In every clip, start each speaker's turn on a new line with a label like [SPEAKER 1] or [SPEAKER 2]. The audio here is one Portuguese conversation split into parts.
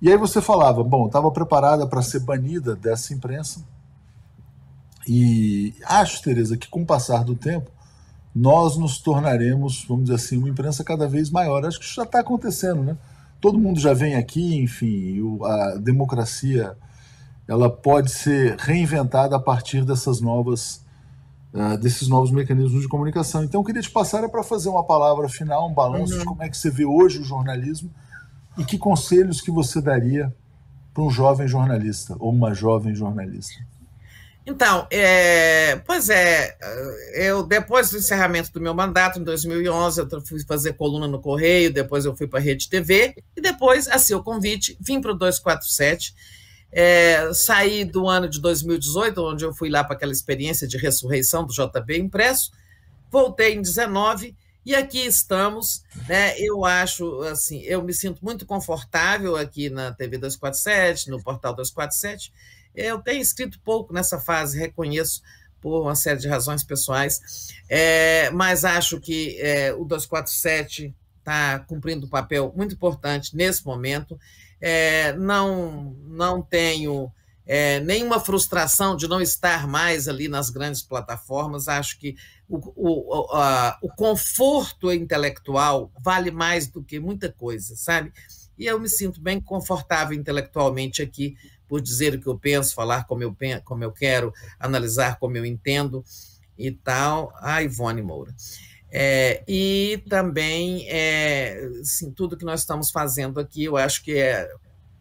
[SPEAKER 1] E aí você falava, bom, estava preparada para ser banida dessa imprensa. E acho, Tereza, que com o passar do tempo, nós nos tornaremos, vamos dizer assim, uma imprensa cada vez maior. Acho que isso já está acontecendo, né? Todo mundo já vem aqui, enfim, a democracia ela pode ser reinventada a partir dessas novas, ah, desses novos mecanismos de comunicação. Então, eu queria te passar é para fazer uma palavra final, um balanço uhum. de como é que você vê hoje o jornalismo e que conselhos que você daria para um jovem jornalista ou uma jovem jornalista?
[SPEAKER 2] Então, é, pois é, eu depois do encerramento do meu mandato, em 2011, eu fui fazer coluna no Correio, depois eu fui para a Rede TV, e depois, a seu convite, vim para o 247, é, saí do ano de 2018, onde eu fui lá para aquela experiência de ressurreição do JB Impresso, voltei em 19 e aqui estamos, né? Eu acho assim, eu me sinto muito confortável aqui na TV 247, no portal 247. Eu tenho escrito pouco nessa fase, reconheço por uma série de razões pessoais, é, mas acho que é, o 247 está cumprindo um papel muito importante nesse momento. É, não, não tenho é, nenhuma frustração de não estar mais ali nas grandes plataformas. Acho que o, o, a, o conforto intelectual vale mais do que muita coisa, sabe? E eu me sinto bem confortável intelectualmente aqui por dizer o que eu penso, falar como eu, como eu quero, analisar como eu entendo e tal. A ah, Ivone Moura. É, e também, é, assim, tudo que nós estamos fazendo aqui, eu acho que é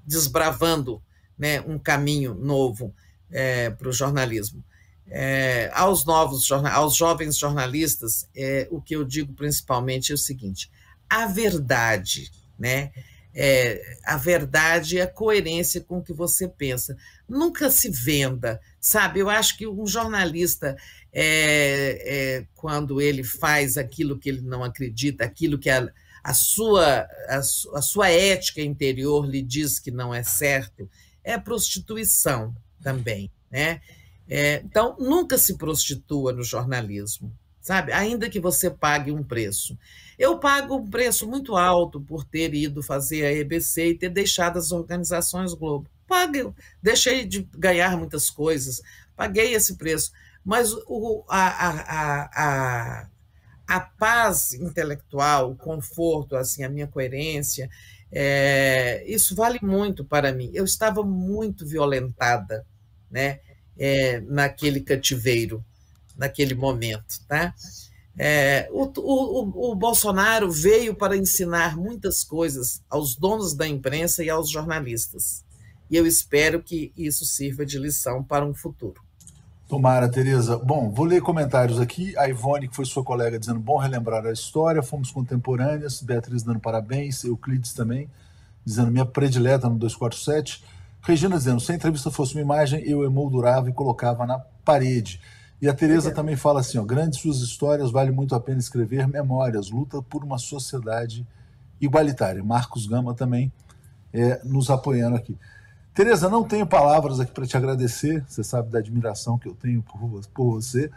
[SPEAKER 2] desbravando né, um caminho novo é, para o jornalismo. É, aos novos aos jovens jornalistas, é, o que eu digo principalmente é o seguinte: a verdade, né? É, a verdade e a coerência com o que você pensa. Nunca se venda, sabe? Eu acho que um jornalista, é, é, quando ele faz aquilo que ele não acredita, aquilo que a, a sua, a, a, sua ética interior lhe diz que não é certo, é prostituição também, né? É, então, nunca se prostitua no jornalismo, sabe? Ainda que você pague um preço. Eu pago um preço muito alto por ter ido fazer a EBC e ter deixado as organizações Globo. Paguei, deixei de ganhar muitas coisas, paguei esse preço, mas o, a, a, a, a a paz intelectual, o conforto, assim, a minha coerência, é, isso vale muito para mim. Eu estava muito violentada, né, é, naquele cativeiro, naquele momento, tá? É, o, o, o Bolsonaro veio para ensinar muitas coisas aos donos da imprensa e aos jornalistas. E eu espero que isso sirva de lição para um futuro.
[SPEAKER 1] Tomara, Tereza. Bom, vou ler comentários aqui. A Ivone, que foi sua colega, dizendo bom relembrar a história, fomos contemporâneas. Beatriz dando parabéns, Euclides também, dizendo minha predileta no 247. Regina dizendo, se a entrevista fosse uma imagem, eu emoldurava e colocava na parede. E a Tereza é. também fala assim, ó, grandes suas histórias, vale muito a pena escrever memórias, luta por uma sociedade igualitária. Marcos Gama também é, nos apoiando aqui. Tereza, não tenho palavras aqui para te agradecer. Você sabe da admiração que eu tenho por, por você.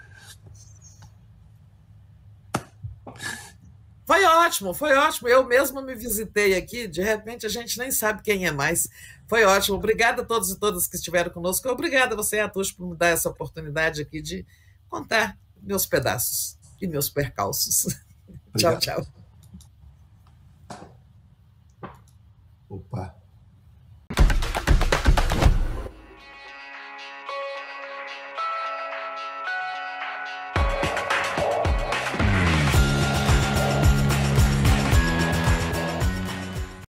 [SPEAKER 2] Foi ótimo, foi ótimo. Eu mesmo me visitei aqui, de repente a gente nem sabe quem é mais. Foi ótimo. Obrigada a todos e todas que estiveram conosco. Obrigada a você, Atush, por me dar essa oportunidade aqui de contar meus pedaços e meus percalços.
[SPEAKER 1] tchau, tchau. Opa.